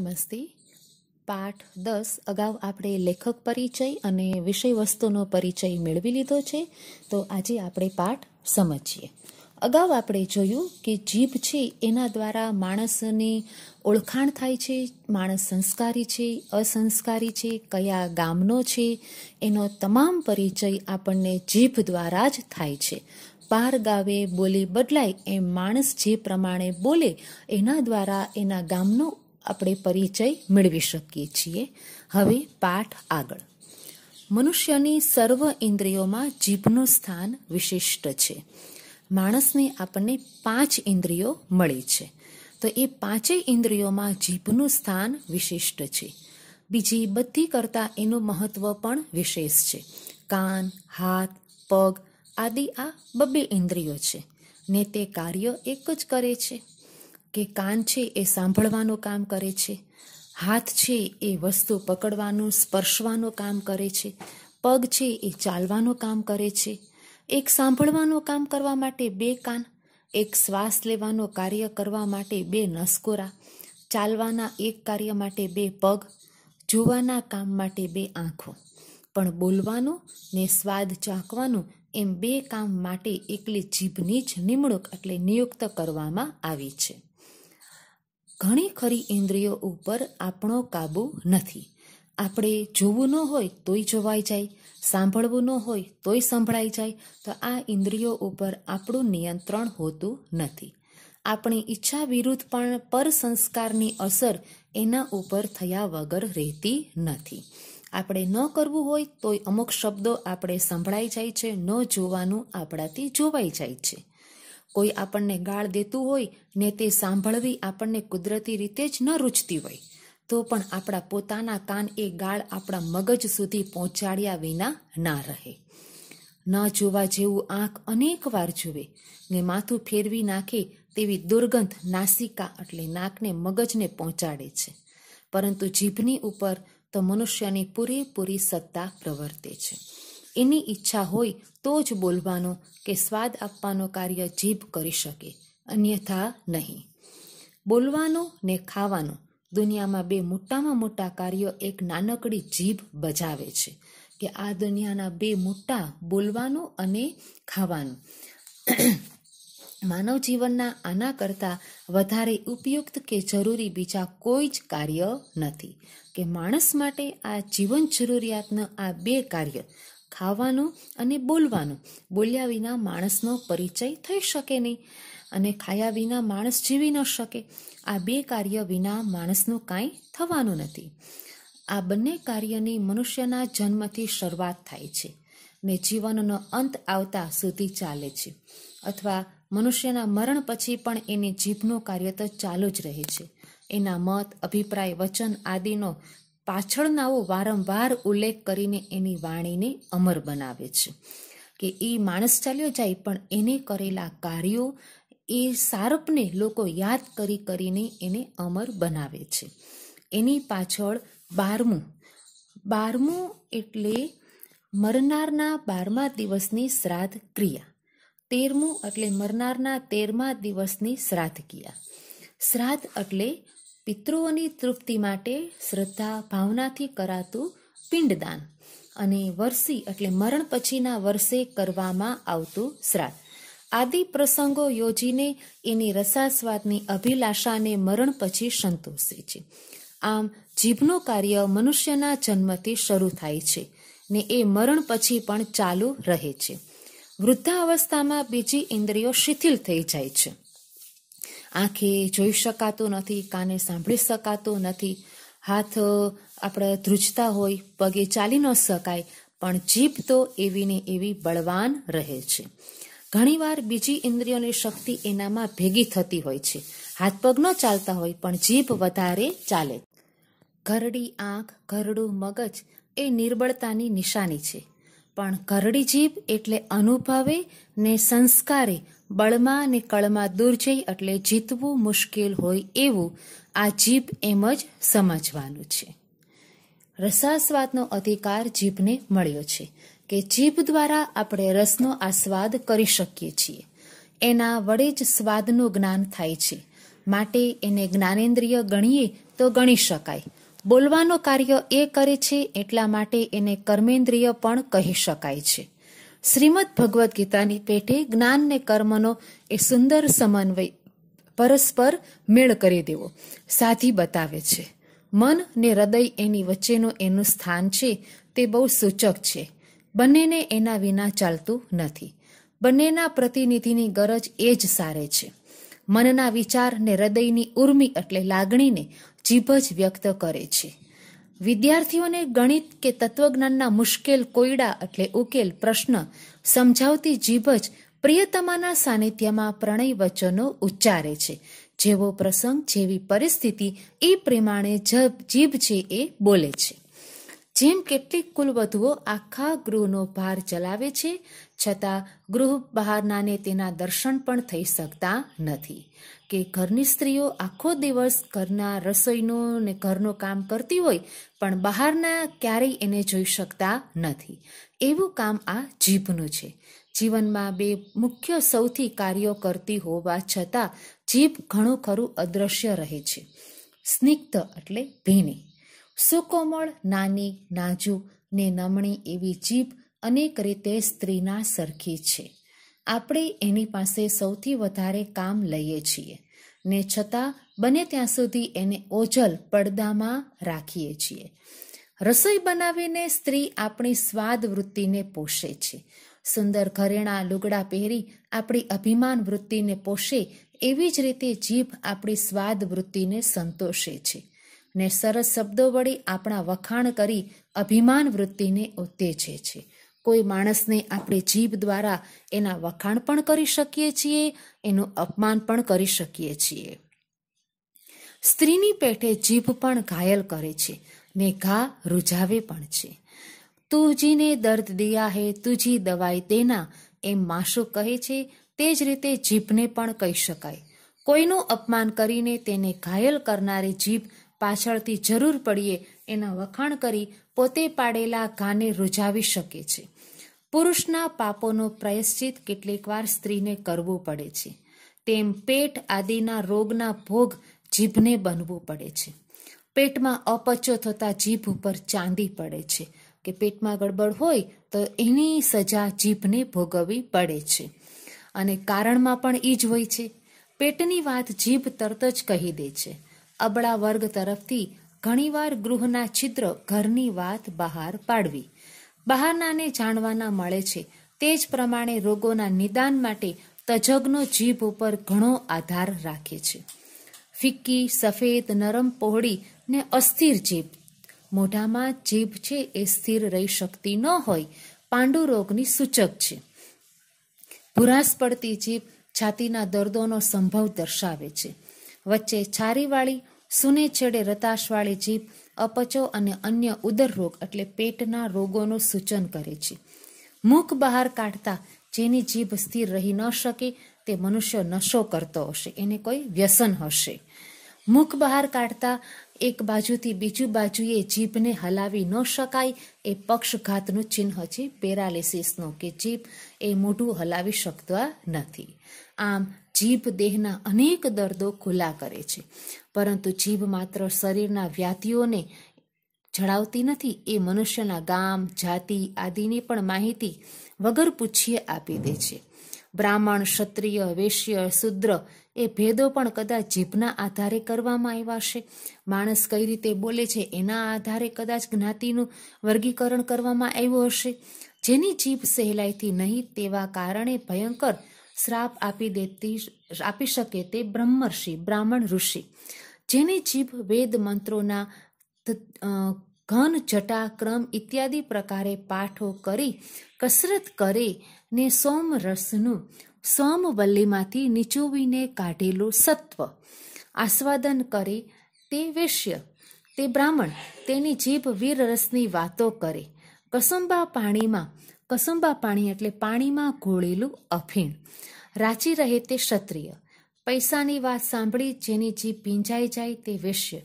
નમસ્તે પાઠ દસ અગાઉ આપણે લેખક પરિચય અને વિષય વસ્તુનો પરિચય મેળવી લીધો છે તો આજે આપણે પાઠ સમજીએ અગાઉ આપણે જોયું કે જીભ છે એના દ્વારા માણસની ઓળખાણ થાય છે માણસ સંસ્કારી છે અસંસ્કારી છે કયા ગામનો છે એનો તમામ પરિચય આપણને જીભ દ્વારા જ થાય છે પાર ગાવે બોલી બદલાય એમ માણસ જે પ્રમાણે બોલે એના દ્વારા એના ગામનો આપણે પરિચય મેળવી શકીએ છીએ હવે પાઠ આગળ મનુષ્યની સર્વ ઇન્દ્રિયોમાં જીભનું સ્થાન વિશિષ્ટ છે માણસને આપણને પાંચ ઇન્દ્રિયો મળે છે તો એ પાંચેય ઇન્દ્રિયોમાં જીભનું સ્થાન વિશિષ્ટ છે બીજી બધી કરતાં એનું મહત્ત્વ પણ વિશેષ છે કાન હાથ પગ આદિ આ બબ્બે ઇન્દ્રિયો છે ને તે કાર્ય એક જ કરે છે કે કાન છે એ સાંભળવાનું કામ કરે છે હાથ છે એ વસ્તુ પકડવાનું સ્પર્શવાનું કામ કરે છે પગ છે એ ચાલવાનું કામ કરે છે એક સાંભળવાનું કામ કરવા માટે બે કાન એક શ્વાસ લેવાનું કાર્ય કરવા માટે બે નસકોરા ચાલવાના એક કાર્ય માટે બે પગ જોવાના કામ માટે બે આંખો પણ બોલવાનું ને સ્વાદ ચાકવાનું એમ બે કામ માટે એકલી જીભની જ નિમણૂક એટલે નિયુક્ત કરવામાં આવી છે ઘણી ખરી ઇન્દ્રિયો ઉપર આપણો કાબુ નથી આપણે જોવું ન હોય તોય જોવાઈ જાય સાંભળવું ન હોય તોય સંભળાઈ જાય તો આ ઇન્દ્રિયો ઉપર આપણું નિયંત્રણ હોતું નથી આપણી ઈચ્છા વિરુદ્ધ પણ પર સંસ્કારની અસર એના ઉપર થયા વગર રહેતી નથી આપણે ન કરવું હોય તોય અમુક શબ્દો આપણે સંભળાઈ જાય છે ન જોવાનું આપણાથી જોવાઈ જાય છે કોઈ આપણને ગાળ દેતું હોય ને તે સાંભળવી આપણને કુદરતી રીતે જ ન રૂચતી હોય તો પણ આપણા પોતાના કાન એ ગાળ આપણા મગજ સુધી પહોંચાડ્યા વિના ના રહે ન જોવા જેવું આંખ અનેક વાર જુએ ને માથું ફેરવી નાખે તેવી દુર્ગંધ નાસિકા એટલે નાકને મગજને પહોંચાડે છે પરંતુ જીભની ઉપર તો મનુષ્યની પૂરેપૂરી સત્તા પ્રવર્તે છે એની ઈચ્છા હોય તો જ બોલવાનો કે સ્વાદ આપવાનો કાર્ય જીભ કરી શકે અન્યથા નહીં બોલવાનો ને ખાવાનો દુનિયામાં બે મોટામાં મોટા કાર્યો એક નાનકડી જીભ બજાવે છે કે આ દુનિયાના બે મોટા બોલવાનું અને ખાવાનું માનવ જીવનના આના કરતાં વધારે ઉપયુક્ત કે જરૂરી બીજા કોઈ જ કાર્ય નથી કે માણસ માટે આ જીવન જરૂરિયાતના આ બે કાર્ય ખાવાનું અને બોલવાનું બોલ્યા વિના માણસનો પરિચય થઈ શકે નહીં અને ખાયા વિના માણસ જીવી ન શકે આ બે કાર્ય વિના માણસનું કાંઈ થવાનું નથી આ બંને કાર્યની મનુષ્યના જન્મથી શરૂઆત થાય છે ને જીવનનો અંત આવતા સુધી ચાલે છે અથવા મનુષ્યના મરણ પછી પણ એની જીભનું કાર્ય તો ચાલુ જ રહે છે એના મત અભિપ્રાય વચન આદિનો પાછળનાઓ વારંવાર ઉલ્લેખ કરીને એની વાણીને અમર બનાવે છે કે એ માણસ ચાલ્યો જાય પણ એને કરેલા કાર્યો એ સારપને લોકો યાદ કરી કરીને એને અમર બનાવે છે એની પાછળ બારમું બારમું એટલે મરનારના બારમા દિવસની શ્રાદ્ધ ક્રિયા તેરમું એટલે મરનારના તેરમા દિવસની શ્રાદ્ધ ક્રિયા શ્રાદ્ધ એટલે પિતૃઓની તૃપ્તિ માટે શ્રદ્ધા ભાવનાથી કરાતું પિંડદાન અને વરસી એટલે મરણ પછીના વર્ષે કરવામાં આવતું શ્રાદ્ધ આદિ પ્રસંગો યોજીને એની રસાસ્વાદની અભિલાષાને મરણ પછી સંતોષે છે આમ જીભનું કાર્ય મનુષ્યના જન્મથી શરૂ થાય છે ને એ મરણ પછી પણ ચાલુ રહે છે વૃદ્ધાવસ્થામાં બીજી ઇન્દ્રિયો શિથિલ થઈ જાય છે આંખે જોઈ શકાતું નથી કાને સાંભળી શકાતું નથી હાથ આપણે ધ્રુજતા હોય પગે ચાલી ન શકાય પણ જીભ તો એવી ને એવી બળવાન રહે છે ઘણીવાર બીજી ઇન્દ્રિયોની શક્તિ એનામાં ભેગી થતી હોય છે હાથ પગ ન ચાલતા હોય પણ જીભ વધારે ચાલે ઘરડી આંખ ઘરડું મગજ એ નિર્બળતાની નિશાની છે પણ ઘરડી જીભ એટલે અનુભવે ને સંસ્કારે બળમાં અને કળમાં દુર્જય એટલે જીતવું મુશ્કેલ હોય એવું આ જીભ એમ જ સમજવાનું છે રસાસ્વાદનો અધિકાર જીભને મળ્યો છે કે જીભ દ્વારા આપણે રસનો આસ્વાદ કરી શકીએ છીએ એના વડે જ સ્વાદનું જ્ઞાન થાય છે માટે એને જ્ઞાનેન્દ્રિય ગણીએ તો ગણી શકાય બોલવાનું કાર્ય એ કરે છે એટલા માટે એને કર્મેન્દ્રિય પણ કહી શકાય છે શ્રીમદ ભગવદ્ ગીતાની પેઠે જ્ઞાન ને કર્મનો એ સુંદર સમન્વય પરસ્પર મેળ કરી દેવો સાધી બતાવે છે મન ને હૃદય એની વચ્ચેનું એનું સ્થાન છે તે બહુ સૂચક છે બંનેને એના વિના ચાલતું નથી બંનેના પ્રતિનિધિની ગરજ એ જ સારે છે મનના વિચાર ને હૃદયની ઉર્મી એટલે લાગણીને જીભ જ વ્યક્ત કરે છે વિદ્યાર્થીઓને ગણિત કે તત્વજ્ઞાનના મુશ્કેલ કોયડા એટલે ઉકેલ પ્રશ્ન સમજાવતી જીભ જ પ્રિયતમાના સાનિધ્યમાં પ્રણય વચનો ઉચ્ચારે છે જેવો પ્રસંગ જેવી પરિસ્થિતિ એ પ્રમાણે જીભ છે એ બોલે છે જેમ કેટલીક કુલવધુઓ આખા ગૃહનો ભાર ચલાવે છે છતાં ગૃહ બહારનાને તેના દર્શન પણ થઈ શકતા નથી કે ઘરની સ્ત્રીઓ આખો દિવસ ઘરના રસોઈનો ને ઘરનું કામ કરતી હોય પણ બહારના ક્યારેય એને જોઈ શકતા નથી એવું કામ આ જીભનું છે જીવનમાં બે મુખ્ય સૌથી કાર્યો કરતી હોવા છતાં જીભ ઘણું ખરું અદ્રશ્ય રહે છે સ્નિગ્ધ એટલે ભીની સુકોમળ નાની નાજુ ને નમણી એવી જીભ અનેક રીતે સ્ત્રીના સરખી છે આપણે એની પાસે સૌથી વધારે કામ લઈએ છીએ ને છતાં બને ત્યાં સુધી એને ઓજલ પડદામાં રાખીએ છીએ રસોઈ બનાવીને સ્ત્રી આપણી સ્વાદ વૃત્તિને પોષે છે સુંદર ઘરેણા લુગડા પહેરી આપણી અભિમાન વૃત્તિને પોષે એવી જ રીતે જીભ આપણી સ્વાદ વૃત્તિને સંતોષે છે ને સરસ શબ્દો વળી આપણા વખાણ કરી અભિમાન વૃત્તિને ઉત્તેજે છે કોઈ માણસને આપણે જીભ દ્વારા એના વખાણ પણ કરી શકીએ છીએ એનું અપમાન પણ કરી શકીએ છીએ સ્ત્રીની પેઠે જીભ પણ ઘાયલ કરે છે ને ઘા રૂઝાવે પણ છે તુજીને દર્દ દિયા હે તુજી દવાઈ દેના એમ માશુ કહે છે તે જ રીતે જીભને પણ કહી શકાય કોઈનું અપમાન કરીને તેને ઘાયલ કરનારી જીભ પાછળથી જરૂર પડીએ એના વખાણ કરી પોતે પાડેલા ઘાને રૂજાવી શકે છે પુરુષના પાપોનો પ્રયશ્ચિત કેટલીકવાર સ્ત્રીને કરવું પડે છે તેમ પેટ આદિના રોગના ભોગ જીભને બનવું પડે છે પેટમાં અપચો થતા જીભ ઉપર ચાંદી પડે છે કે પેટમાં ગડબડ હોય તો એની સજા જીભને ભોગવવી પડે છે અને કારણમાં પણ એ જ હોય છે પેટની વાત જીભ તરત જ કહી દે છે અબળા વર્ગ તરફથી ઘણીવાર ગૃહના છિદ્ર ઘરની વાત બહાર પાડવી બહારનાને જાણવાના મળે છે તે જ પ્રમાણે રોગોના નિદાન માટે તજજ્ઞો જીભ ઉપર ઘણો આધાર રાખે છે ફિક્કી સફેદ નરમ પહોળી ને અસ્થિર જીભ મોઢામાં જીભ છે એ સ્થિર રહી શકતી ન હોય પાંડુ રોગની સૂચક છે ભૂરાસ પડતી જીભ છાતીના દર્દોનો સંભવ દર્શાવે છે વચ્ચે છારીવાળી સુને છેડે રતાશવાળી જીભ અપચો અને અન્ય ઉદર રોગ એટલે પેટના રોગોનું સૂચન કરે છે મુખ બહાર કાઢતા જેની જીભ સ્થિર રહી ન શકે તે મનુષ્ય નશો કરતો હશે એને કોઈ વ્યસન હશે મુખ બહાર કાઢતા એક બાજુથી બીજું બાજુએ જીભને હલાવી ન શકાય એ પક્ષઘાતનું ચિહ્ન છે પેરાલિસિસનું કે જીભ એ મોઢું હલાવી શકતા નથી આમ જીભ દેહના અનેક દર્દો ખુલ્લા કરે છે પરંતુ જીભ માત્ર શરીરના વ્યાધિઓને જણાવતી નથી એ મનુષ્યના ગામ જાતિ આદિની પણ માહિતી વગર પૂછીએ આપી દે છે બ્રાહ્મણ ક્ષત્રિય વેશ્ય શુદ્ર એ ભેદો પણ કદાચ જીભના આધારે કરવામાં આવ્યા છે માણસ કઈ રીતે બોલે છે એના આધારે કદાચ જ્ઞાતિનું વર્ગીકરણ કરવામાં આવ્યું હશે જેની જીભ સહેલાઈથી નહીં તેવા કારણે ભયંકર શ્રાપ આપી દેતી આપી શકે તે બ્રહ્મર્ષિ બ્રાહ્મણ ઋષિ જેની જીભ વેદ મંત્રોના ઘન જટા ક્રમ ઇત્યાદિ પ્રકારે પાઠો કરી કસરત કરે ને સોમ રસનું સોમવલ્લીમાંથી નીચોવીને કાઢેલું સત્વ આસ્વાદન કરે તે વેશ્ય તે બ્રાહ્મણ તેની જીભ વીરરસની વાતો કરે કસુંબા પાણીમાં કસુંબા પાણી એટલે પાણીમાં ઘોળેલું અફીણ રાચી રહે તે ક્ષત્રિય પૈસાની વાત સાંભળી જેની જીભ પીંજાઈ જાય તે વેશ્ય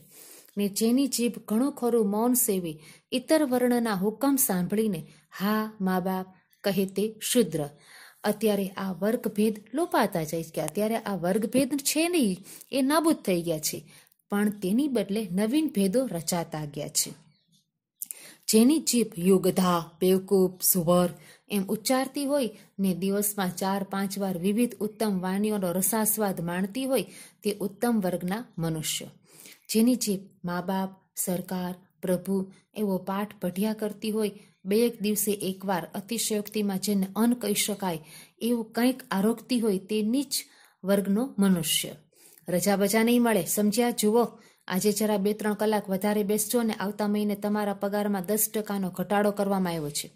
ને જેની જીભ ઘણું ખરું મૌન સેવી ઇતર વર્ણના હુકમ સાંભળીને હા મા બાપ કહે તે શુદ્ર અત્યારે આ વર્ગભેદ લોપાતા જાય કે અત્યારે આ વર્ગભેદ છે નહીં એ નાબૂદ થઈ ગયા છે પણ તેની બદલે નવીન ભેદો રચાતા ગયા છે જેની જીભ યોગધા બેવકૂપ સુવર એમ ઉચ્ચારતી હોય ને દિવસમાં ચાર પાંચ વાર વિવિધ ઉત્તમ વાણીઓનો રસાસ્વાદ માણતી હોય તે ઉત્તમ વર્ગના મનુષ્ય જેની જીભ મા બાપ સરકાર પ્રભુ એવો પાઠ પઢ્યા કરતી હોય બે એક દિવસે એકવાર અતિશયોક્તિમાં જેને અન કહી શકાય એવું કંઈક આરોગતી હોય તે નીચ વર્ગનો મનુષ્ય રજા બજા નહીં મળે સમજ્યા જુઓ આજે જરા બે ત્રણ કલાક વધારે બેસજો ને આવતા મહિને તમારા પગારમાં દસ ટકાનો ઘટાડો કરવામાં આવ્યો છે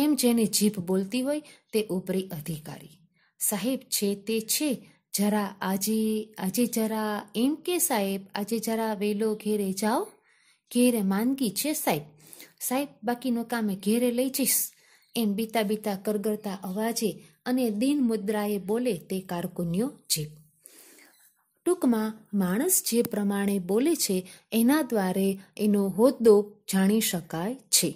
એમ જેની જીભ બોલતી હોય તે ઉપરી અધિકારી સાહેબ છે તે છે જરા આજે આજે જરા એમ કે સાહેબ આજે જરા વેલો ઘેરે જાઓ ઘેરે માંદગી છે સાહેબ સાહેબ બાકીનું કામે ઘેરે લઈ જઈશ એમ બીતા બીતા કરગરતા અવાજે અને દિન મુદ્રાએ બોલે તે કારકુન્યો જીભ ટૂંકમાં માણસ જે પ્રમાણે બોલે છે એના દ્વારે એનો હોદ્દો જાણી શકાય છે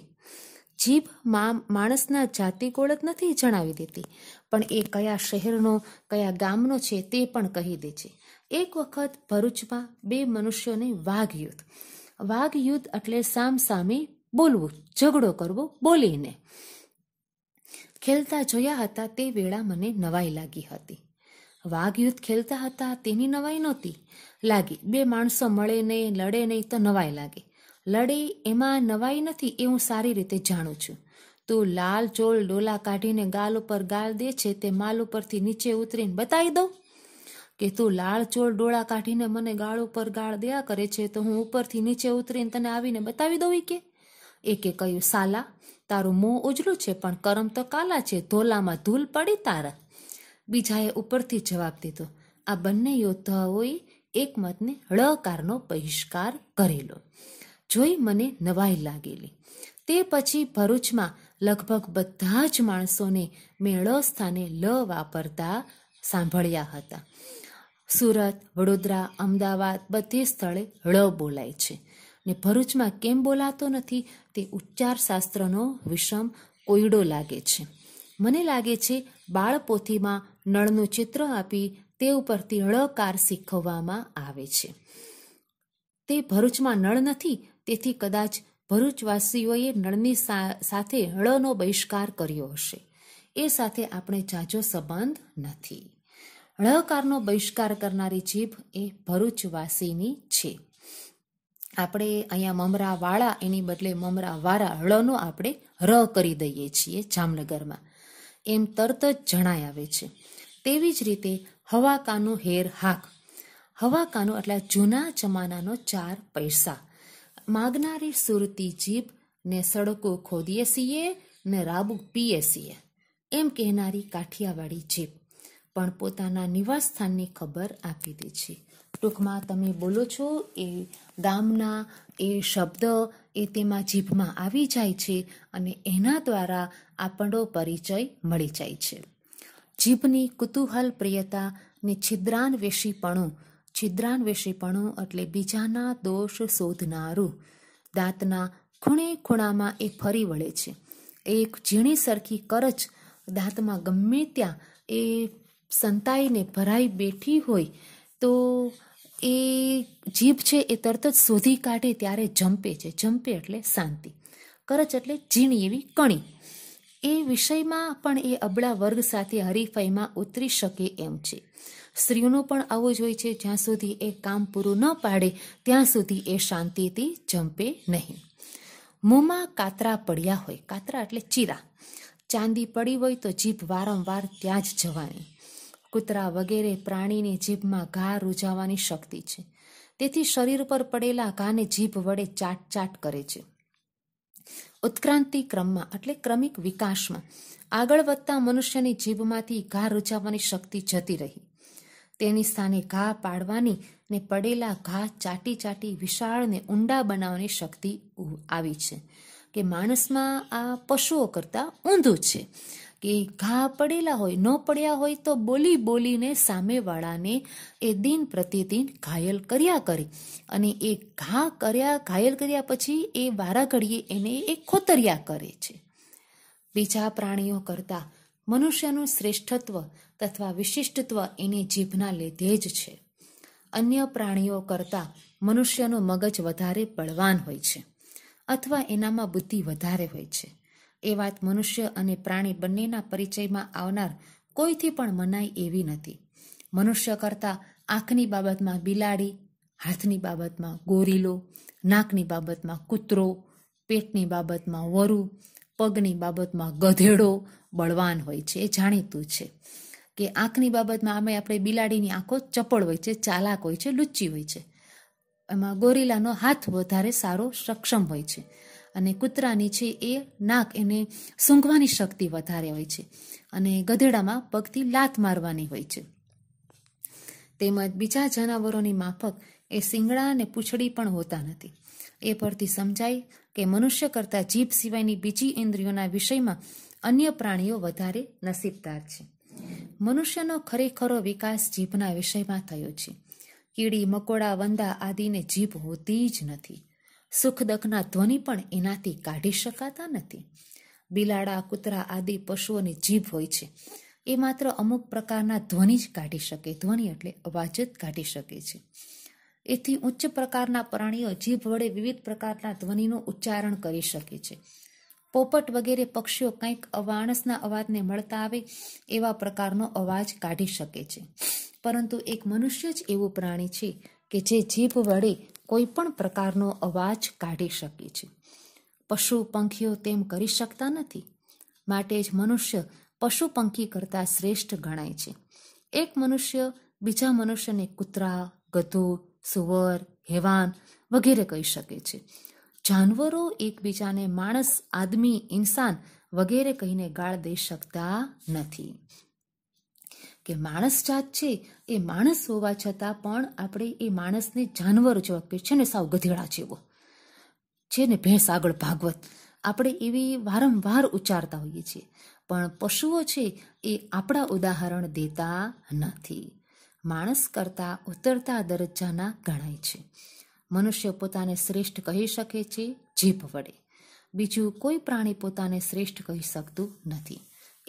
જીભ માં માણસના જાતિ ઓળખ નથી જણાવી દેતી પણ એ કયા શહેરનો કયા ગામનો છે તે પણ કહી દે છે એક વખત ભરૂચમાં બે મનુષ્યોને વાઘ યુદ્ધ વાઘ યુદ્ધ એટલે સામસામે બોલવું ઝઘડો કરવો બોલીને ખેલતા જોયા હતા તે વેળા મને નવાઈ લાગી હતી વાઘ ખેલતા હતા તેની નવાઈ નહોતી લાગી બે માણસો મળે નહીં લડે નહીં તો નવાઈ લાગે લડે એમાં નવાઈ નથી એ હું સારી રીતે જાણું છું તું લાલ ચોળ ડોલા કાઢીને ગાલ ઉપર ગાલ દે છે તે માલ ઉપરથી નીચે ઉતરીને બતાવી દઉં કે તું લાલ ચોળ ડોળા કાઢીને મને ગાળ ઉપર ગાળ દયા કરે છે તો હું ઉપરથી નીચે ઉતરીને તને આવીને બતાવી દઉં કે એકે કહ્યું સાલા તારું મોં ઉજળું છે પણ કરમ તો કાલા છે ધોલામાં ધૂલ પડી તારા બીજાએ ઉપરથી જવાબ દીધો આ બંને યોદ્ધાઓએ એકમતને મતને હળકારનો બહિષ્કાર કરેલો જોઈ મને નવાઈ લાગેલી તે પછી ભરૂચમાં લગભગ બધા જ માણસોને મેળો સ્થાને લ વાપરતા સાંભળ્યા હતા સુરત વડોદરા અમદાવાદ બધે સ્થળે ળ બોલાય છે ને ભરૂચમાં કેમ બોલાતો નથી તે ઉચ્ચાર શાસ્ત્રનો વિષમ કોયડો લાગે છે મને લાગે છે બાળપોથીમાં નળનું ચિત્ર આપી તે ઉપરથી ળકાર શીખવવામાં આવે છે તે ભરૂચમાં નળ નથી તેથી કદાચ ભરૂચવાસીઓએ નળની સાથે હળનો બહિષ્કાર કર્યો હશે એ સાથે આપણે જાજો સંબંધ નથી હળકારનો બહિષ્કાર કરનારી જીભ એ ભરૂચવાસીની છે આપણે અહીંયા મમરાવાળા એની બદલે મમરાવાળા હળનો આપણે ર કરી દઈએ છીએ જામનગરમાં એમ તરત જ જણાય આવે છે તેવી જ રીતે હવાકાનું હેર હાક હવાકાનું એટલે જૂના જમાનાનો ચાર પૈસા માગનારી સુરતી જીભ ને સડકો ખોદીએ છીએ ને રાબુ પીએ છીએ એમ કહેનારી કાઠિયાવાડી જીભ પણ પોતાના નિવાસસ્થાનની ખબર આપી દે છે ટૂંકમાં તમે બોલો છો એ ગામના એ શબ્દ એ તેમાં જીભમાં આવી જાય છે અને એના દ્વારા આપણો પરિચય મળી જાય છે જીભની કુતૂહલ પ્રિયતા ને છિદ્રાન્વેષીપણું છિદ્રાન્વેષીપણું એટલે બીજાના દોષ શોધનારું દાંતના ખૂણે ખૂણામાં એ ફરી વળે છે એક ઝીણી સરખી કરચ દાંતમાં ગમે ત્યાં એ સંતાઈને ભરાઈ બેઠી હોય તો એ જીભ છે એ તરત જ શોધી કાઢે ત્યારે જંપે છે જંપે એટલે શાંતિ કરચ એટલે ઝીણી એવી કણી એ વિષયમાં પણ એ અબળા વર્ગ સાથે હરીફાઈમાં ઉતરી શકે એમ છે સ્ત્રીઓનો પણ આવું જ હોય છે જ્યાં સુધી એ કામ પૂરું ન પાડે ત્યાં સુધી એ શાંતિથી જંપે નહીં મોંમાં કાતરા પડ્યા હોય કાતરા એટલે ચીરા ચાંદી પડી હોય તો જીભ વારંવાર ત્યાં જ જવાની કૂતરા વગેરે પ્રાણીની જીભમાં ઘા રૂજાવાની શક્તિ છે તેથી શરીર પર પડેલા ઘાને જીભ વડે ચાટ ચાટ કરે છે ઉત્ક્રાંતિ ક્રમમાં એટલે ક્રમિક વિકાસમાં આગળ વધતા મનુષ્યની જીભમાંથી ઘા રૂજાવવાની શક્તિ જતી રહી તેની સ્થાને ઘા પાડવાની ને પડેલા ઘા ચાટી ચાટી વિશાળ વિશાળને ઊંડા બનાવવાની શક્તિ આવી છે કે માણસમાં આ પશુઓ કરતાં ઊંધું છે કે ઘા પડેલા હોય ન પડ્યા હોય તો બોલી બોલીને સામેવાળાને એ દિન પ્રતિદિન ઘાયલ કર્યા કરે અને એ ઘા કર્યા ઘાયલ કર્યા પછી એ વારાઘડીએ એને એ ખોતર્યા કરે છે બીજા પ્રાણીઓ કરતાં મનુષ્યનું શ્રેષ્ઠત્વ તથા વિશિષ્ટત્વ એની જીભના લીધે જ છે અન્ય પ્રાણીઓ કરતાં મનુષ્યનું મગજ વધારે બળવાન હોય છે અથવા એનામાં બુદ્ધિ વધારે હોય છે એ વાત મનુષ્ય અને પ્રાણી બંનેના પરિચયમાં આવનાર કોઈથી પણ મનાય એવી નથી મનુષ્ય કરતાં આંખની બાબતમાં બિલાડી હાથની બાબતમાં ગોરીલો નાકની બાબતમાં કૂતરો પેટની બાબતમાં વરુ પગની બાબતમાં ગધેડો બળવાન હોય છે એ જાણીતું છે કે આંખની બાબતમાં આમે આપણે બિલાડીની આંખો ચપળ હોય છે ચાલાક હોય છે લુચ્ચી હોય છે એમાં ગોરીલાનો હાથ વધારે સારો સક્ષમ હોય છે અને કૂતરાની છે એ નાક એને સૂંઘવાની શક્તિ વધારે હોય છે અને ગધેડામાં પગથી લાત મારવાની હોય છે તેમજ બીજા જનાવરોની માફક એ શિંગડા અને પૂંછડી પણ હોતા નથી એ પરથી સમજાય કે મનુષ્ય કરતાં જીભ સિવાયની બીજી ઇન્દ્રિયોના વિષયમાં અન્ય પ્રાણીઓ વધારે નસીબદાર છે મનુષ્યનો ખરેખરો વિકાસ જીભના વિષયમાં થયો છે કીડી મકોડા વંદા આદિને જીભ હોતી જ નથી સુખ દુઃખના ધ્વનિ પણ એનાથી કાઢી શકાતા નથી બિલાડા કૂતરા આદિ પશુઓની જીભ હોય છે એ માત્ર અમુક પ્રકારના ધ્વનિ જ કાઢી શકે ધ્વનિ એટલે અવાજ જ કાઢી શકે છે એથી ઉચ્ચ પ્રકારના પ્રાણીઓ જીભ વડે વિવિધ પ્રકારના ધ્વનિનું ઉચ્ચારણ કરી શકે છે પોપટ વગેરે પક્ષીઓ કંઈક અવાણસના અવાજને મળતા આવે એવા પ્રકારનો અવાજ કાઢી શકે છે પરંતુ એક મનુષ્ય જ એવું પ્રાણી છે કે જે જીભ વડે કોઈ પણ પ્રકારનો અવાજ કાઢી શકે છે પશુ પંખીઓ તેમ કરી શકતા નથી માટે જ મનુષ્ય પશુ પંખી કરતાં શ્રેષ્ઠ ગણાય છે એક મનુષ્ય બીજા મનુષ્યને કૂતરા ગધુ સુવર હેવાન વગેરે કહી શકે છે જાનવરો એકબીજાને માણસ આદમી ઇન્સાન વગેરે કહીને ગાળ દઈ શકતા નથી કે માણસ જાત છે એ માણસ હોવા છતાં પણ આપણે એ માણસને જાનવર જેવા કે છે ને સાવ ગધેડા જેવો છે ને ભેંસ આગળ ભાગવત આપણે એવી વારંવાર ઉચ્ચારતા હોઈએ છીએ પણ પશુઓ છે એ આપણા ઉદાહરણ દેતા નથી માણસ કરતાં ઉતરતા દરજ્જાના ગણાય છે મનુષ્ય પોતાને શ્રેષ્ઠ કહી શકે છે જીભ વડે બીજું કોઈ પ્રાણી પોતાને શ્રેષ્ઠ કહી શકતું નથી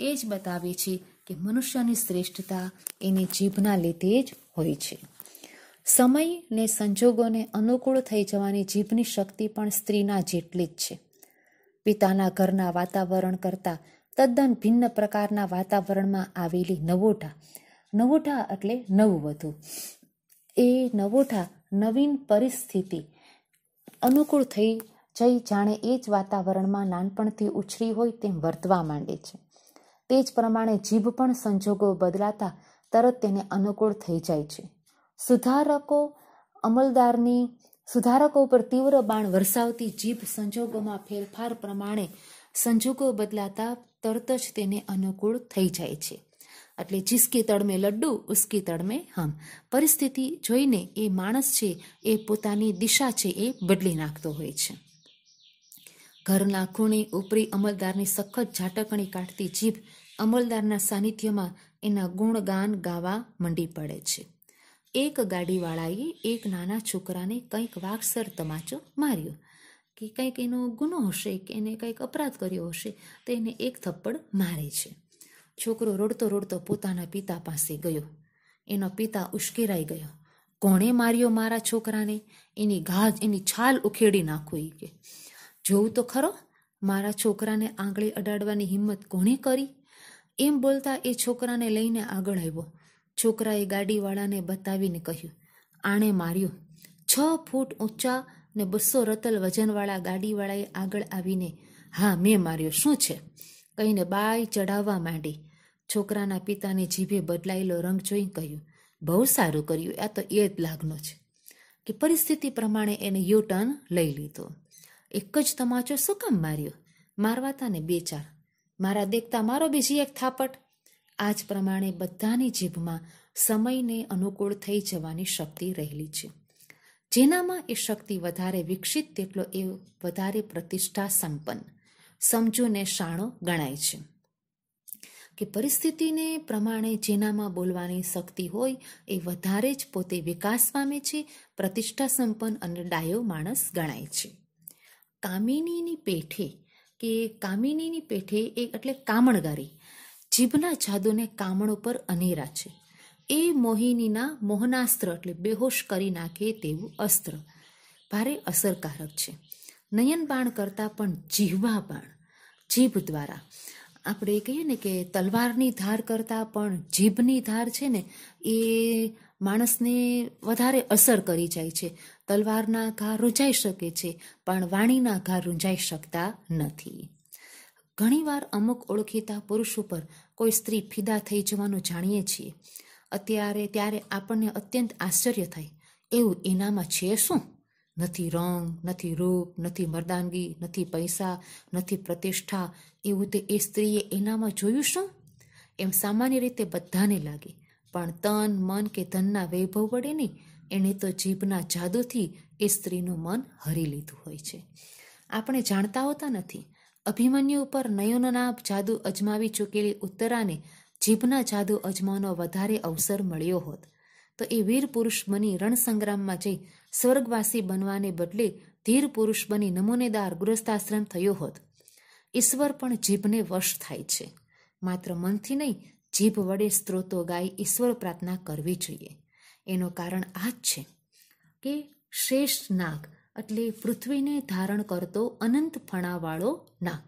એ જ બતાવે છે કે મનુષ્યની શ્રેષ્ઠતા એની જીભના લીધે જ હોય છે સમય ને સંજોગોને અનુકૂળ થઈ જવાની જીભની શક્તિ પણ સ્ત્રીના જેટલી જ છે પિતાના ઘરના વાતાવરણ કરતાં તદ્દન ભિન્ન પ્રકારના વાતાવરણમાં આવેલી નવોઠા નવોઢા એટલે નવું વધુ એ નવોઠા નવીન પરિસ્થિતિ અનુકૂળ થઈ જઈ જાણે એ જ વાતાવરણમાં નાનપણથી ઉછરી હોય તેમ વર્તવા માંડે છે તે જ પ્રમાણે જીભ પણ સંજોગો બદલાતા તરત તેને અનુકૂળ થઈ જાય છે સુધારકો અમલદારની સુધારકો ઉપર તીવ્ર બાણ વરસાવતી જીભ સંજોગોમાં ફેરફાર પ્રમાણે સંજોગો બદલાતા તરત જ તેને અનુકૂળ થઈ જાય છે એટલે જીસકી તળમે લડ્ડુ ઉસકી તળમે હમ પરિસ્થિતિ જોઈને એ માણસ છે એ પોતાની દિશા છે એ બદલી નાખતો હોય છે ઘરના ખૂણી ઉપરી અમલદારની સખત ઝાટકણી કાઢતી જીભ અમલદારના સાનિધ્યમાં એના ગુણગાન ગાવા મંડી પડે છે એક ગાડીવાળાએ એક નાના છોકરાને કંઈક વાગસર તમાચો માર્યો કે કંઈક એનો ગુનો હશે કે એને કંઈક અપરાધ કર્યો હશે તો એને એક થપ્પડ મારે છે છોકરો રોડતો રોડતો પોતાના પિતા પાસે ગયો એનો પિતા ઉશ્કેરાઈ ગયો કોણે માર્યો મારા છોકરાને એની ઘા એની છાલ ઉખેડી નાખો એ કે જોવું તો ખરો મારા છોકરાને આંગળી અડાડવાની હિંમત કોણે કરી એમ બોલતા એ છોકરાને લઈને આગળ આવ્યો છોકરાએ ગાડીવાળાને બતાવીને કહ્યું આણે માર્યું છ ફૂટ ઊંચા ને બસો રતલ વજનવાળા ગાડીવાળાએ આગળ આવીને હા મેં માર્યો શું છે કહીને બાય ચઢાવવા માંડી છોકરાના પિતાની જીભે બદલાયેલો રંગ જોઈ કહ્યું બહુ સારું કર્યું આ તો એ જ લાગનો છે કે પરિસ્થિતિ પ્રમાણે એને યુ ટર્ન લઈ લીધો એક જ તમાચો શું કામ માર્યો મારવાતા ને બે ચાર મારા દેખતા મારો બીજી એક થાપટ આજ પ્રમાણે બધાની જીભમાં સમયને અનુકૂળ થઈ જવાની શક્તિ રહેલી છે જેનામાં એ શક્તિ વધારે વિકસિત તેટલો એ વધારે પ્રતિષ્ઠા સંપન્ન સમજૂને શાણો ગણાય છે કે પરિસ્થિતિને પ્રમાણે જેનામાં બોલવાની શક્તિ હોય એ વધારે જ પોતે વિકાસ પામે છે પ્રતિષ્ઠા સંપન્ન અને ડાયો માણસ ગણાય છે કામિનીની પેઠે કે કામિનીની પેઠે એ એટલે કામણગારી જીભના જાદુને કામણ ઉપર અનેરા છે એ મોહિનીના મોહનાસ્ત્ર એટલે બેહોશ કરી નાખે તેવું અસ્ત્ર ભારે અસરકારક છે નયનબાણ કરતાં પણ જીહવા બાણ જીભ દ્વારા આપણે કહીએ ને કે તલવારની ધાર કરતાં પણ જીભની ધાર છે ને એ માણસને વધારે અસર કરી જાય છે તલવારના ઘા રૂંઝાઈ શકે છે પણ વાણીના ઘા રૂંઝાઈ શકતા નથી ઘણીવાર અમુક ઓળખીતા પુરુષ ઉપર કોઈ સ્ત્રી ફિદા થઈ જવાનું જાણીએ છીએ અત્યારે ત્યારે આપણને અત્યંત આશ્ચર્ય થાય એવું એનામાં છે શું નથી રંગ નથી રૂપ નથી મર્દાનગી નથી પૈસા નથી પ્રતિષ્ઠા એવું તે એ સ્ત્રીએ એનામાં જોયું શું એમ સામાન્ય રીતે બધાને લાગે પણ તન મન કે ધનના વૈભવ વડે નહીં એણે તો જીભના જાદુથી એ સ્ત્રીનું મન હરી લીધું હોય છે આપણે જાણતા હોતા નથી અભિમન્યુ ઉપર નયનના જાદુ અજમાવી ચૂકેલી ઉત્તરાને જીભના જાદુ અજમાવાનો વધારે અવસર મળ્યો હોત તો એ વીર પુરુષ બની રણસંગ્રામમાં જઈ સ્વર્ગવાસી બનવાને બદલે ધીર પુરુષ બની નમૂનેદાર ગૃહસ્થાશ્રમ થયો હોત ઈશ્વર પણ જીભને વશ થાય છે માત્ર મનથી નહીં જીભ વડે સ્ત્રોતો ગાય ઈશ્વર પ્રાર્થના કરવી જોઈએ એનું કારણ આ જ છે કે શ્રેષ્ઠ નાગ એટલે પૃથ્વીને ધારણ કરતો અનંત ફણાવાળો નાગ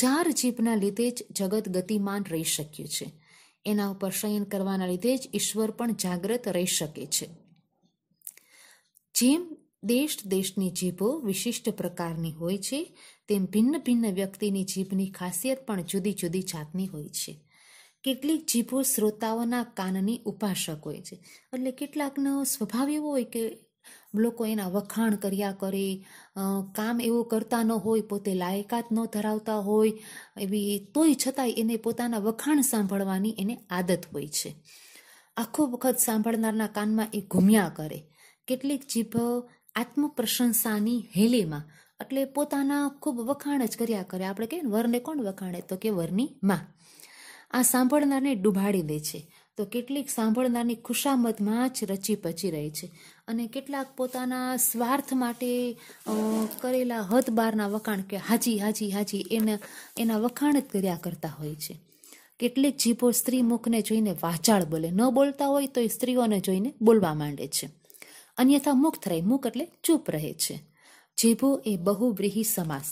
હજાર જીભના લીધે જ જગત ગતિમાન રહી શક્યું છે એના ઉપર શયન કરવાના લીધે જ ઈશ્વર પણ જાગ્રત રહી શકે છે જેમ દેશ દેશની જીભો વિશિષ્ટ પ્રકારની હોય છે તેમ ભિન્ન ભિન્ન વ્યક્તિની જીભની ખાસિયત પણ જુદી જુદી જાતની હોય છે કેટલીક જીભો શ્રોતાઓના કાનની ઉપાસક હોય છે એટલે કેટલાકનો સ્વભાવ એવો હોય કે લોકો એના વખાણ કર્યા કરે કામ એવું કરતા ન હોય પોતે લાયકાત ન ધરાવતા હોય એવી તોય છતાંય એને પોતાના વખાણ સાંભળવાની એને આદત હોય છે આખો વખત સાંભળનારના કાનમાં એ ઘૂમ્યા કરે કેટલીક જીભ આત્મપ્રશંસાની હેલીમાં એટલે પોતાના ખૂબ વખાણ જ કર્યા કરે આપણે કહીએ વરને કોણ વખાણે તો કે વરની માં આ સાંભળનારને ડૂબાડી દે છે તો કેટલીક સાંભળનારની ખુશામતમાં જ રચી પચી રહે છે અને કેટલાક પોતાના સ્વાર્થ માટે કરેલા હદબારના વખાણ કે હાજી હાજી હાજી એના એના વખાણ જ કર્યા કરતા હોય છે કેટલીક જીભો સ્ત્રી મુખને જોઈને વાચાળ બોલે ન બોલતા હોય તો એ સ્ત્રીઓને જોઈને બોલવા માંડે છે અન્યથા મુક્ત રહે મુખ એટલે ચૂપ રહે છે જેભો એ બહુવ્રીહી સમાસ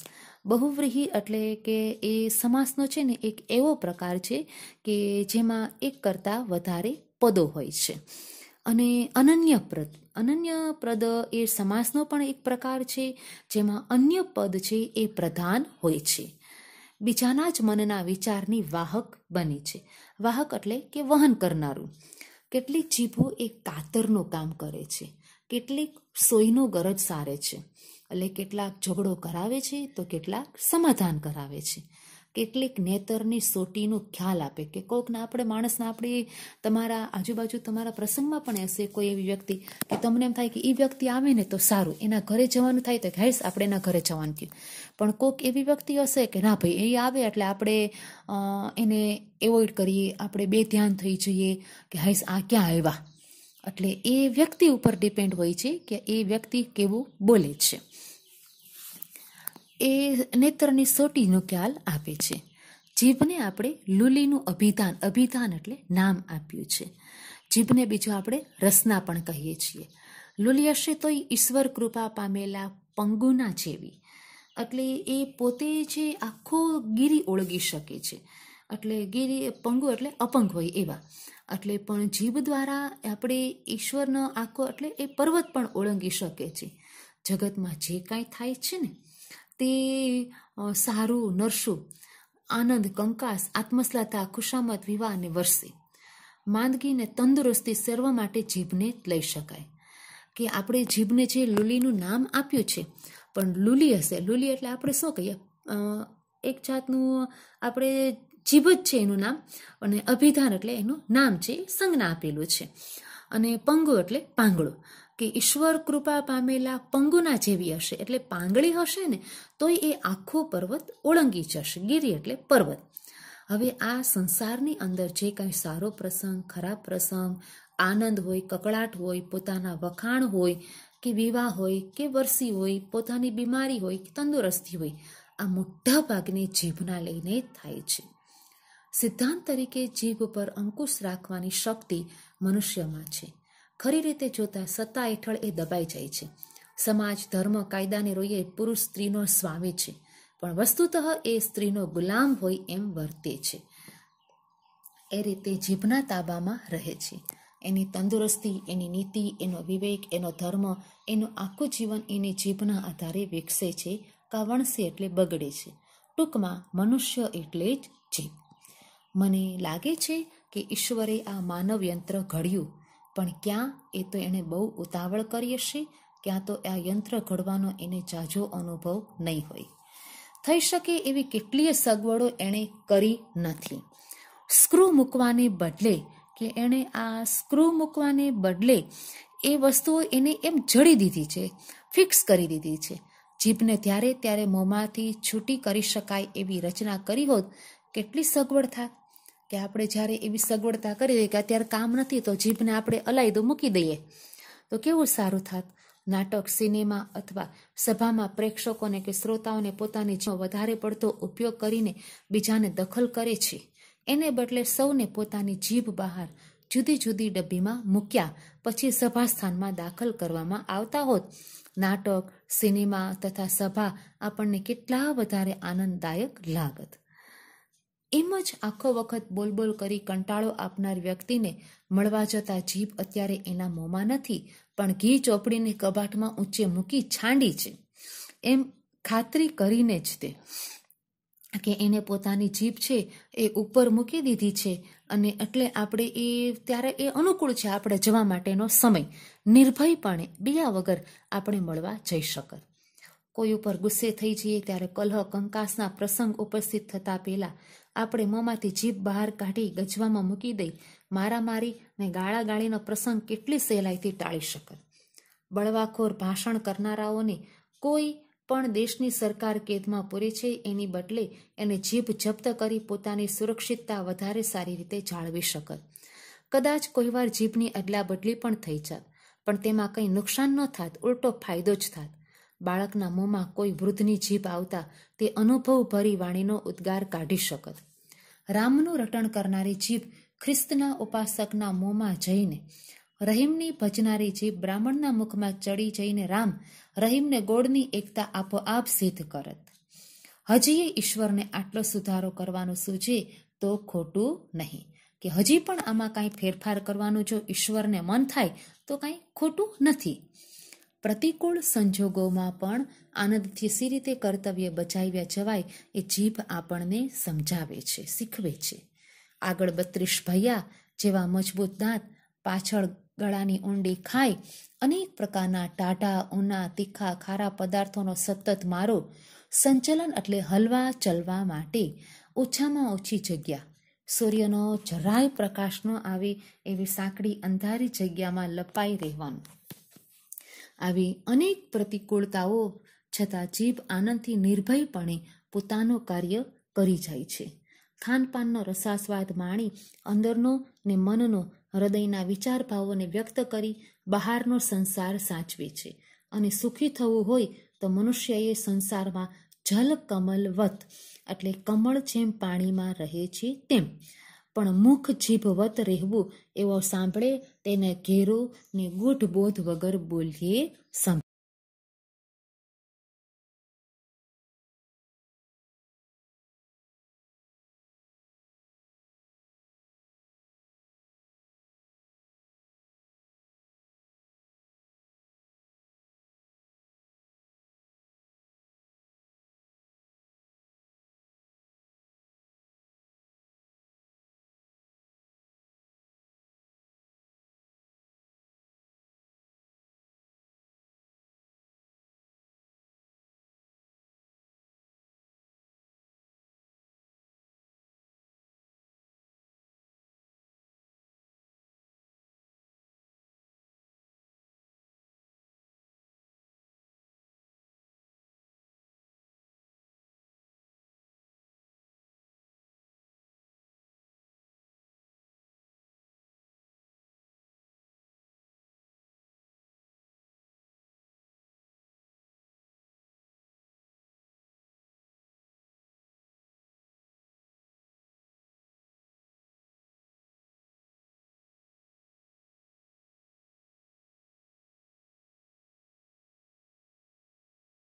બહુવ્રીહી એટલે કે એ સમાસનો છે ને એક એવો પ્રકાર છે કે જેમાં એક કરતાં વધારે પદો હોય છે અને અનન્ય પ્રદ અનન્ય પ્રદ એ સમાસનો પણ એક પ્રકાર છે જેમાં અન્ય પદ છે એ પ્રધાન હોય છે બીજાના જ મનના વિચારની વાહક બને છે વાહક એટલે કે વહન કરનારું કેટલીક જીભો એ કાતરનું કામ કરે છે કેટલીક સોયનો ગરજ સારે છે એટલે કેટલાક ઝઘડો કરાવે છે તો કેટલાક સમાધાન કરાવે છે કેટલીક નેતરની સોટીનો ખ્યાલ આપે કે કોઈકને આપણે માણસને આપણે તમારા આજુબાજુ તમારા પ્રસંગમાં પણ હશે કોઈ એવી વ્યક્તિ કે તમને એમ થાય કે એ વ્યક્તિ આવે ને તો સારું એના ઘરે જવાનું થાય તો હાઈસ આપણે એના ઘરે જવાનું થયું પણ કોઈક એવી વ્યક્તિ હશે કે ના ભાઈ એ આવે એટલે આપણે એને એવોઈડ કરીએ આપણે બે ધ્યાન થઈ જઈએ કે હાઈસ આ ક્યાં આવ્યા એટલે એ વ્યક્તિ ઉપર ડિપેન્ડ હોય છે કે એ વ્યક્તિ કેવું બોલે છે એ નેત્રની સોટીનો ખ્યાલ આપે છે જીભને આપણે લુલીનું અભિધાન અભિધાન એટલે નામ આપ્યું છે જીભને બીજું આપણે રસના પણ કહીએ છીએ લુલી હશે તો ઈશ્વર કૃપા પામેલા પંગુના જેવી એટલે એ પોતે જે આખો ગીરી ઓળગી શકે છે એટલે ગીરી પંગુ એટલે અપંગ હોય એવા એટલે પણ જીભ દ્વારા આપણે ઈશ્વરનો આખો એટલે એ પર્વત પણ ઓળંગી શકે છે જગતમાં જે કાંઈ થાય છે ને તે સારું નરશું આનંદ કંકાસ આત્મશ્લાતા ખુશામત વિવાહ અને વરસે માંદગીને તંદુરસ્તી સર્વ માટે જીભને લઈ શકાય કે આપણે જીભને જે લુલીનું નામ આપ્યું છે પણ લુલી હશે લુલી એટલે આપણે શું કહીએ એક જાતનું આપણે જીભ જ છે એનું નામ અને અભિધાન એટલે એનું નામ છે સંજ્ઞા આપેલું છે અને પંગુ એટલે પાંગળો કે ઈશ્વર કૃપા પામેલા પંગુના જેવી હશે એટલે પાંગળી હશે ને તોય એ આખો પર્વત ઓળંગી જશે ગીરી એટલે પર્વત હવે આ સંસારની અંદર જે કાંઈ સારો પ્રસંગ ખરાબ પ્રસંગ આનંદ હોય કકળાટ હોય પોતાના વખાણ હોય કે વિવાહ હોય કે વરસી હોય પોતાની બીમારી હોય કે તંદુરસ્તી હોય આ મોટા ભાગની જીભના લઈને થાય છે સિદ્ધાંત તરીકે જીભ પર અંકુશ રાખવાની શક્તિ મનુષ્યમાં છે ખરી રીતે જોતાં સત્તા હેઠળ એ દબાઈ જાય છે સમાજ ધર્મ કાયદાને રોઈએ પુરુષ સ્ત્રીનો સ્વામી છે પણ વસ્તુતઃ એ સ્ત્રીનો ગુલામ હોય એમ વર્તે છે એ રીતે જીભના તાબામાં રહે છે એની તંદુરસ્તી એની નીતિ એનો વિવેક એનો ધર્મ એનું આખું જીવન એની જીભના આધારે વિકસે છે કાવણસી એટલે બગડે છે ટૂંકમાં મનુષ્ય એટલે જ જીભ મને લાગે છે કે ઈશ્વરે આ માનવ યંત્ર ઘડ્યું પણ ક્યાં એ તો એણે બહુ ઉતાવળ કરી હશે ક્યાં તો આ યંત્ર ઘડવાનો એને જાજો અનુભવ નહીં હોય થઈ શકે એવી કેટલીય સગવડો એણે કરી નથી સ્ક્રૂ મૂકવાને બદલે કે એણે આ સ્ક્રૂ મૂકવાને બદલે એ વસ્તુઓ એને એમ જડી દીધી છે ફિક્સ કરી દીધી છે જીભને ત્યારે ત્યારે મોંમાંથી છૂટી કરી શકાય એવી રચના કરી હોત કેટલી સગવડ થાય કે આપણે જ્યારે એવી સગવડતા કરી દઈએ કે અત્યારે કામ નથી તો જીભને આપણે અલાઈ દો મૂકી દઈએ તો કેવું સારું થાત નાટક સિનેમા અથવા સભામાં પ્રેક્ષકોને કે શ્રોતાઓને પોતાની જો વધારે પડતો ઉપયોગ કરીને બીજાને દખલ કરે છે એને બદલે સૌને પોતાની જીભ બહાર જુદી જુદી ડબ્બીમાં મૂક્યા પછી સભાસ્થાનમાં દાખલ કરવામાં આવતા હોત નાટક સિનેમા તથા સભા આપણને કેટલા વધારે આનંદદાયક લાગત એમ જ આખો વખત બોલબોલ કરી કંટાળો આપનાર વ્યક્તિને મળવા જતા જીભ અત્યારે એના મોંમાં નથી પણ ઘી ચોપડીને કબાટમાં ઊંચે મૂકી છાંડી છે એમ ખાતરી કરીને જ તે કે એને પોતાની જીભ છે એ ઉપર મૂકી દીધી છે અને એટલે આપણે એ ત્યારે એ અનુકૂળ છે આપણે જવા માટેનો સમય નિર્ભયપણે બીયા વગર આપણે મળવા જઈ શકત કોઈ ઉપર ગુસ્સે થઈ જઈએ ત્યારે કલહ કંકાસના પ્રસંગ ઉપસ્થિત થતા પહેલાં આપણે મોંમાંથી જીભ બહાર કાઢી ગજવામાં મૂકી દઈ મારામારી ને ગાળાગાળીનો પ્રસંગ કેટલી સહેલાઈથી ટાળી શકત બળવાખોર ભાષણ કરનારાઓને કોઈ પણ દેશની સરકાર કેદમાં પૂરે છે એની બદલે એને જીભ જપ્ત કરી પોતાની સુરક્ષિતતા વધારે સારી રીતે જાળવી શકત કદાચ કોઈવાર જીભની અદલાબદલી પણ થઈ જાત પણ તેમાં કંઈ નુકસાન ન થાત ઉલટો ફાયદો જ થાત બાળકના મોંમાં કોઈ વૃદ્ધની જીભ આવતા તે અનુભવ ભરી વાણીનો ઉદ્ગાર કાઢી શકત રામનું રટણ કરનારી જીભ ખ્રિસ્તના ઉપાસકના મોંમાં જઈને રહીમની ભજનારી જીભ બ્રાહ્મણના મુખમાં ચડી જઈને રામ રહીમને ગોળની એકતા આપોઆપ સિદ્ધ કરત હજીએ ઈશ્વરને આટલો સુધારો કરવાનું સૂચે તો ખોટું નહીં કે હજી પણ આમાં કાંઈ ફેરફાર કરવાનું જો ઈશ્વરને મન થાય તો કાંઈ ખોટું નથી પ્રતિકૂળ સંજોગોમાં પણ આનંદથી સી રીતે કર્તવ્ય બજાવ્યા જવાય એ જીભ આપણને સમજાવે છે શીખવે છે આગળ બત્રીસ ભૈયા જેવા મજબૂત દાંત પાછળ ગળાની ઊંડી ખાય અનેક પ્રકારના ટાઢા ઉના તીખા ખારા પદાર્થોનો સતત મારો સંચલન એટલે હલવા ચલવા માટે ઓછામાં ઓછી જગ્યા સૂર્યનો જરાય પ્રકાશ ન આવે એવી સાંકડી અંધારી જગ્યામાં લપાઈ રહેવાનું આવી અનેક પ્રતિકૂળતાઓ છતાં જીભ આનંદથી નિર્ભયપણે પોતાનું કાર્ય કરી જાય છે ખાનપાનનો રસાસ્વાદ માણી અંદરનો ને મનનો હૃદયના વિચાર ભાવોને વ્યક્ત કરી બહારનો સંસાર સાચવે છે અને સુખી થવું હોય તો મનુષ્યએ સંસારમાં જલ કમલવત એટલે કમળ જેમ પાણીમાં રહે છે તેમ પણ મુખ જીભવત રહેવું એવો સાંભળે તેને ઘેરો ને ગૂઢ બોધ વગર બોલીએ સમ